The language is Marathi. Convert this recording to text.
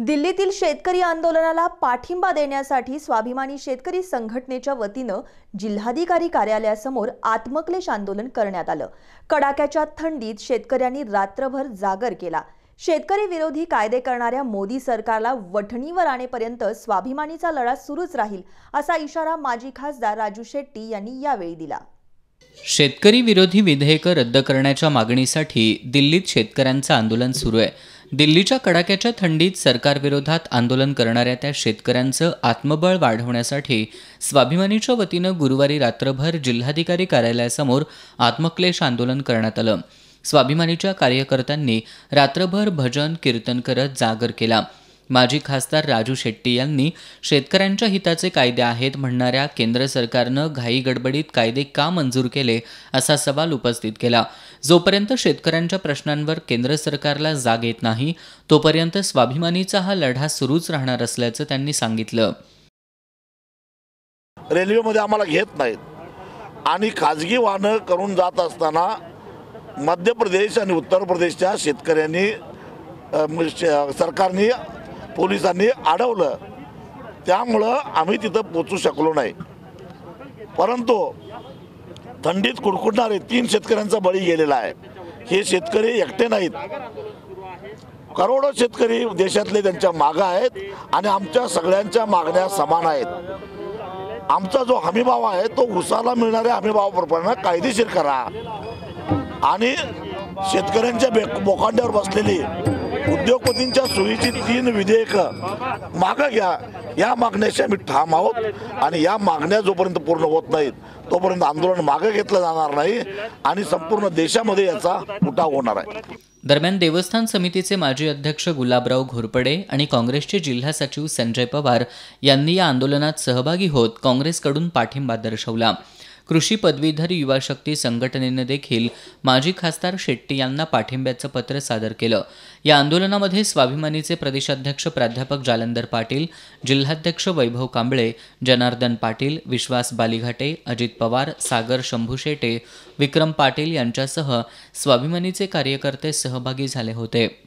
दिल्लीतील शेतकरी आंदोलनाला पाठिंबा देण्यासाठी स्वाभिमानी शेतकरी संघटनेच्या वतीनं जिल्हाधिकारी कार्यालयासमोर आत्मक्लेश आंदोलन करण्यात आलं कडाक्याच्या थंडीत शेतकऱ्यांनी रात्रभर जागर केला शेतकरी विरोधी कायदे करणाऱ्या मोदी सरकारला वठणीवर आणेपर्यंत स्वाभिमानीचा लढा सुरूच राहील असा इशारा माजी खासदार राजू शेट्टी यांनी यावेळी दिला शेतकरी विरोधी विधेयक रद्द करण्याच्या मागणीसाठी दिल्लीत शेतकऱ्यांचं आंदोलन सुरू आहे दिल्लीच्या कडाक्याच्या थंडीत सरकारविरोधात आंदोलन करणाऱ्या त्या शेतकऱ्यांचं आत्मबळ वाढवण्यासाठी स्वाभिमानीच्या वतीनं गुरुवारी रात्रभर जिल्हाधिकारी कार्यालयासमोर आत्मक्लेश आंदोलन करण्यात आलं स्वाभिमानीच्या कार्यकर्त्यांनी रात्रभर भजन कीर्तन करत जागर केला माजी खासदार राजू शेट्टी यांनी शेतकऱ्यांच्या हिताचे कायदे आहेत म्हणणाऱ्या केंद्र सरकारनं घाई गडबडीत कायदे का मंजूर केले असा सवाल उपस्थित केला जोपर्यंत शेतकऱ्यांच्या प्रश्नांवर केंद्र सरकारला जाग येत नाही तोपर्यंत स्वाभिमानीचा हा लढा सुरूच राहणार असल्याचं त्यांनी सांगितलं रेल्वेमध्ये आम्हाला घेत नाहीत आणि खाजगी वाहनं करून जात असताना मध्य प्रदेश आणि उत्तर प्रदेशच्या शेतकऱ्यांनी सरकारने पोलिसांनी अडवलं त्यामुळं आम्ही तिथं पोचू शकलो नाही परंतु थंडीत कुडकुडणारे तीन शेतकऱ्यांचा बळी गेलेला आहे हे शेतकरी एकटे नाहीत करोडो शेतकरी देशातले त्यांच्या मागा आहेत आणि आमच्या सगळ्यांच्या मागण्या समान आहेत आमचा जो हमीभाव आहे तो उसाला मिळणाऱ्या हमीभावाप्रमाणे कायदेशीर करा आणि शेतकऱ्यांच्या बे बोकांड्यावर बसलेली उद्योगपतींच्या सोयीची तीन विधेयक मागं घ्या या मागण्याशी आम्ही ठाम आहोत आणि या मागण्या जोपर्यंत पूर्ण होत नाहीत तोपर्यंत आंदोलन माग घेतलं जाणार नाही आणि संपूर्ण देशामध्ये याचा उठाव होणार आहे दरम्यान देवस्थान समितीचे माजी अध्यक्ष गुलाबराव घोरपडे आणि काँग्रेसचे जिल्हा सचिव संजय पवार यांनी या आंदोलनात सहभागी होत काँग्रेसकडून पाठिंबा दर्शवला कृषी पदवीधर युवा शक्ती संघटनेनं देखील माजी खासदार शेट्टी यांना पाठिंब्याचं पत्र सादर केलं या आंदोलनामध्ये स्वाभिमानीचे प्रदेशाध्यक्ष प्राध्यापक जालंदर पाटील जिल्हाध्यक्ष वैभव कांबळे जनार्दन पाटील विश्वास बालिघाटे अजित पवार सागर शंभू शेटे विक्रम पाटील यांच्यासह स्वाभिमानीचे कार्यकर्ते सहभागी झाले होते